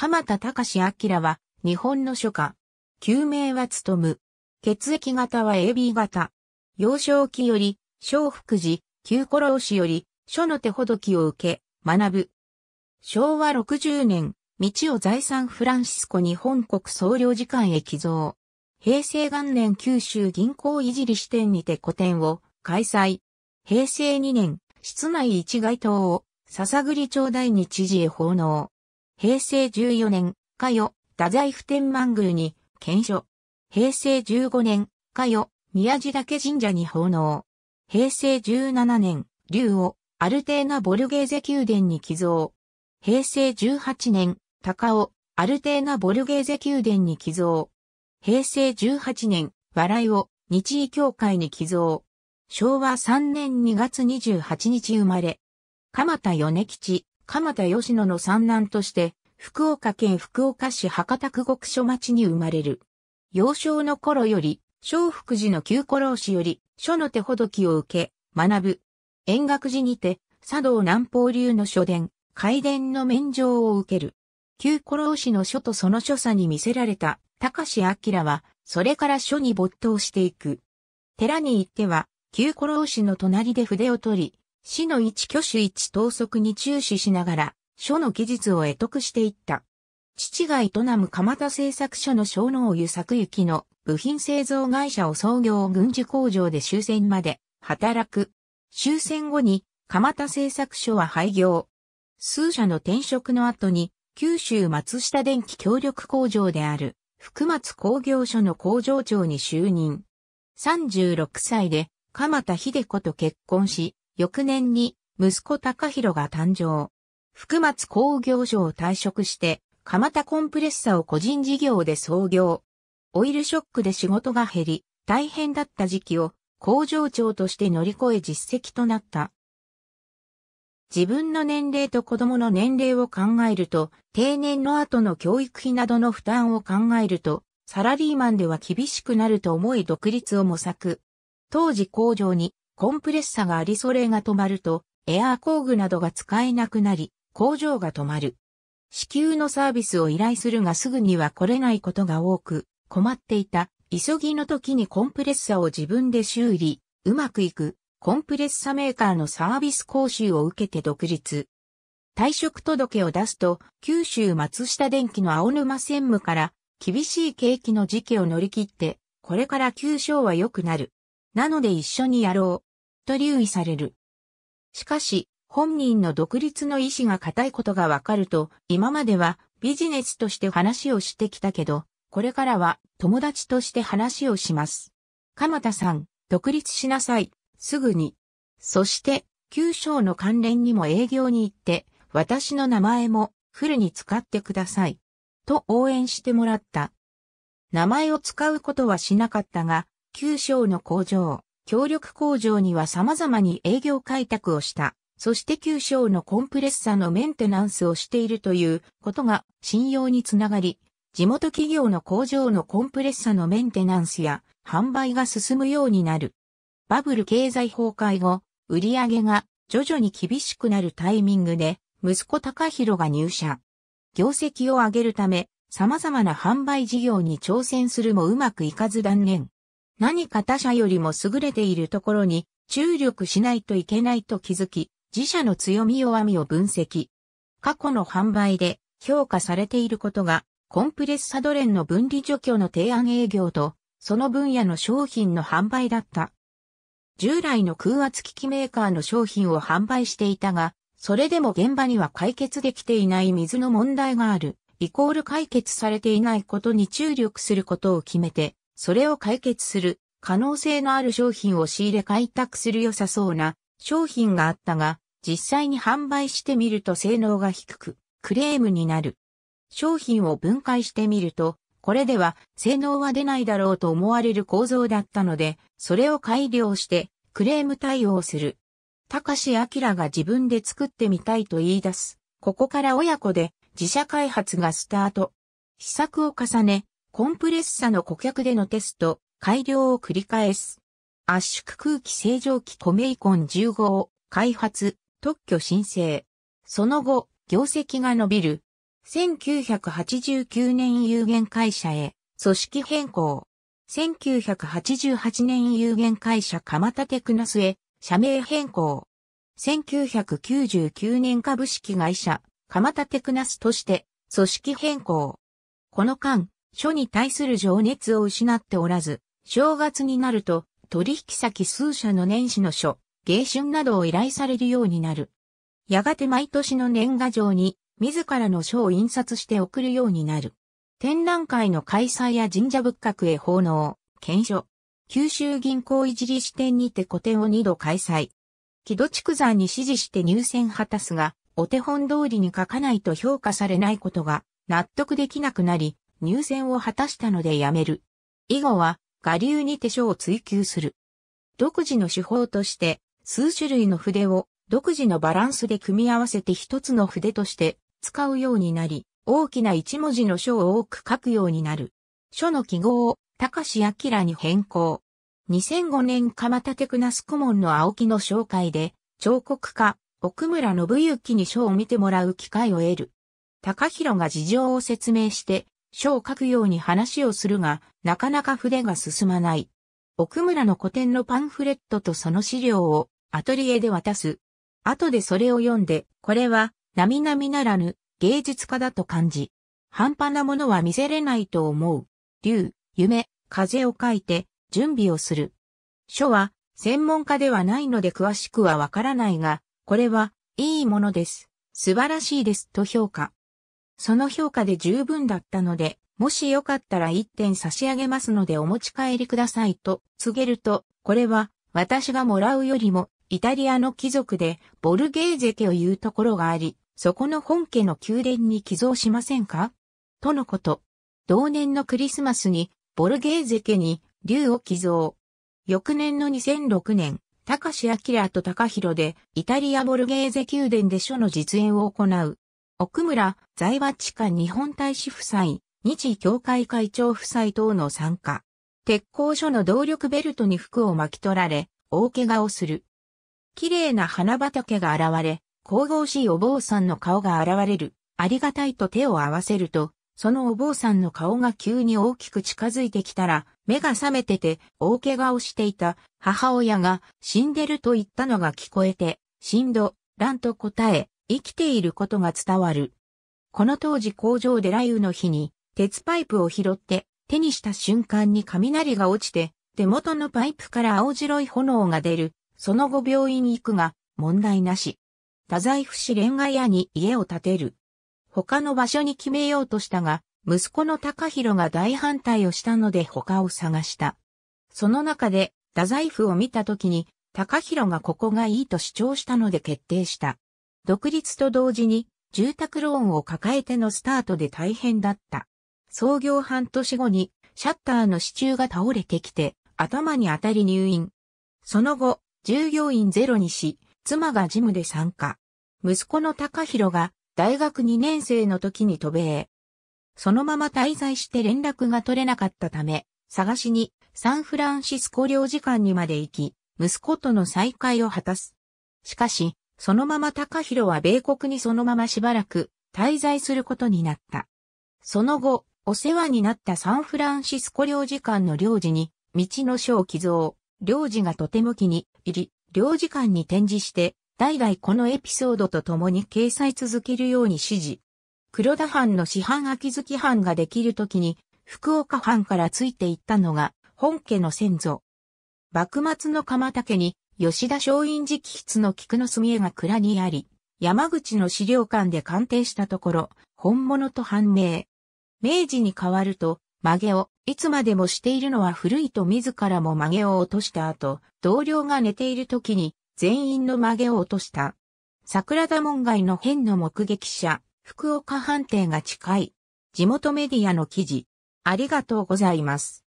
鎌田隆明は日本の書家。救命は務。血液型は AB 型。幼少期より、小福寺、旧古老押より、書の手ほどきを受け、学ぶ。昭和60年、道を財産フランシスコ日本国総領事館へ寄贈。平成元年九州銀行いじり支店にて個展を開催。平成2年、室内一街灯を、笹栗町第二知事へ奉納。平成14年、かよ、太宰府天満宮に、検書。平成15年、かよ、宮地岳神社に奉納。平成17年、竜を、アルテーナ・ボルゲーゼ宮殿に寄贈。平成18年、高尾、アルテーナ・ボルゲーゼ宮殿に寄贈。平成18年、笑いを、日医協会に寄贈。昭和3年2月28日生まれ。鎌田米吉。鎌田義野の三男として、福岡県福岡市博多区国所町に生まれる。幼少の頃より、小福寺の旧古老師より、書の手ほどきを受け、学ぶ。円楽寺にて、茶道南方流の書伝、海伝の免状を受ける。旧古老師の書とその所作に見せられた、高志明は、それから書に没頭していく。寺に行っては、旧古老師の隣で筆を取り、死の一挙手一投足に注視しながら、書の技術を得得していった。父が営む蒲田製作所の小農湯作行きの部品製造会社を創業軍事工場で終戦まで働く。終戦後に蒲田製作所は廃業。数社の転職の後に九州松下電気協力工場である福松工業所の工場長に就任。36歳で蒲田秀子と結婚し、翌年に息子高弘が誕生。福松工業所を退職して、蒲田コンプレッサを個人事業で創業。オイルショックで仕事が減り、大変だった時期を工場長として乗り越え実績となった。自分の年齢と子供の年齢を考えると、定年の後の教育費などの負担を考えると、サラリーマンでは厳しくなると思い独立を模索。当時工場にコンプレッサがありそれが止まると、エアー工具などが使えなくなり、工場が止まる。支給のサービスを依頼するがすぐには来れないことが多く、困っていた。急ぎの時にコンプレッサを自分で修理、うまくいく、コンプレッサメーカーのサービス講習を受けて独立。退職届を出すと、九州松下電機の青沼専務から、厳しい景気の時期を乗り切って、これから給章は良くなる。なので一緒にやろう。と留意される。しかし、本人の独立の意思が固いことがわかると、今まではビジネスとして話をしてきたけど、これからは友達として話をします。鎌田さん、独立しなさい、すぐに。そして、旧章の関連にも営業に行って、私の名前もフルに使ってください。と応援してもらった。名前を使うことはしなかったが、旧章の工場、協力工場には様々に営業開拓をした。そして9章のコンプレッサのメンテナンスをしているということが信用につながり、地元企業の工場のコンプレッサのメンテナンスや販売が進むようになる。バブル経済崩壊後、売り上げが徐々に厳しくなるタイミングで、息子高弘が入社。業績を上げるため、様々な販売事業に挑戦するもうまくいかず断念。何か他者よりも優れているところに注力しないといけないと気づき、自社の強み弱みを分析。過去の販売で評価されていることが、コンプレッサドレンの分離除去の提案営業と、その分野の商品の販売だった。従来の空圧機器メーカーの商品を販売していたが、それでも現場には解決できていない水の問題がある、イコール解決されていないことに注力することを決めて、それを解決する可能性のある商品を仕入れ開拓する良さそうな商品があったが、実際に販売してみると性能が低く、クレームになる。商品を分解してみると、これでは性能は出ないだろうと思われる構造だったので、それを改良してクレーム対応する。高志明が自分で作ってみたいと言い出す。ここから親子で自社開発がスタート。試作を重ね、コンプレッサの顧客でのテスト、改良を繰り返す。圧縮空気清浄機コメイコン15を開発、特許申請。その後、業績が伸びる。1989年有限会社へ組織変更。1988年有限会社蒲田テクナスへ社名変更。1999年株式会社蒲田テクナスとして組織変更。この間、書に対する情熱を失っておらず、正月になると取引先数社の年始の書、芸春などを依頼されるようになる。やがて毎年の年賀状に自らの書を印刷して送るようになる。展覧会の開催や神社仏閣へ奉納、検書。九州銀行いじり支店にて個展を二度開催。木戸畜山に指示して入選果たすが、お手本通りに書かないと評価されないことが納得できなくなり、入選を果たしたのでやめる。以後は、画流に手書を追求する。独自の手法として、数種類の筆を独自のバランスで組み合わせて一つの筆として使うようになり、大きな一文字の書を多く書くようになる。書の記号を高志明に変更。2005年鎌田テクナス顧問の青木の紹介で、彫刻家、奥村信之に書を見てもらう機会を得る。高弘が事情を説明して、書を書くように話をするが、なかなか筆が進まない。奥村の古典のパンフレットとその資料をアトリエで渡す。後でそれを読んで、これは、並々ならぬ芸術家だと感じ。半端なものは見せれないと思う。竜、夢、風を書いて準備をする。書は専門家ではないので詳しくはわからないが、これはいいものです。素晴らしいですと評価。その評価で十分だったので、もしよかったら一点差し上げますのでお持ち帰りくださいと告げると、これは私がもらうよりもイタリアの貴族でボルゲーゼ家を言うところがあり、そこの本家の宮殿に寄贈しませんかとのこと。同年のクリスマスにボルゲーゼ家に竜を寄贈。翌年の2006年、高志明と高弘でイタリアボルゲーゼ宮殿で書の実演を行う。奥村、在和地下日本大使夫妻、日教会会長夫妻等の参加。鉄工所の動力ベルトに服を巻き取られ、大怪我をする。綺麗な花畑が現れ、神々しいお坊さんの顔が現れる。ありがたいと手を合わせると、そのお坊さんの顔が急に大きく近づいてきたら、目が覚めてて、大怪我をしていた母親が死んでると言ったのが聞こえて、しんど、乱と答え、生きていることが伝わる。この当時工場で雷雨の日に、鉄パイプを拾って手にした瞬間に雷が落ちて、手元のパイプから青白い炎が出る。その後病院行くが、問題なし。太宰府市恋愛屋に家を建てる。他の場所に決めようとしたが、息子の高弘が大反対をしたので他を探した。その中で、太宰府を見た時に、高弘がここがいいと主張したので決定した。独立と同時に住宅ローンを抱えてのスタートで大変だった。創業半年後にシャッターの支柱が倒れてきて頭に当たり入院。その後、従業員ゼロにし、妻がジムで参加。息子の高弘が大学2年生の時に渡米。そのまま滞在して連絡が取れなかったため、探しにサンフランシスコ領事館にまで行き、息子との再会を果たす。しかし、そのまま高弘は米国にそのまましばらく滞在することになった。その後、お世話になったサンフランシスコ領事館の領事に、道の書を寄贈、領事がとても気に入り、領事館に展示して、代々このエピソードと共に掲載続けるように指示。黒田藩の市販秋月藩ができる時に、福岡藩からついていったのが、本家の先祖。幕末の鎌竹に吉田松陰直筆の菊の墨絵が蔵にあり、山口の資料館で鑑定したところ、本物と判明。明治に変わると、曲げを、いつまでもしているのは古いと自らも曲げを落とした後、同僚が寝ている時に、全員の曲げを落とした。桜田門外の変の目撃者、福岡判定が近い。地元メディアの記事。ありがとうございます。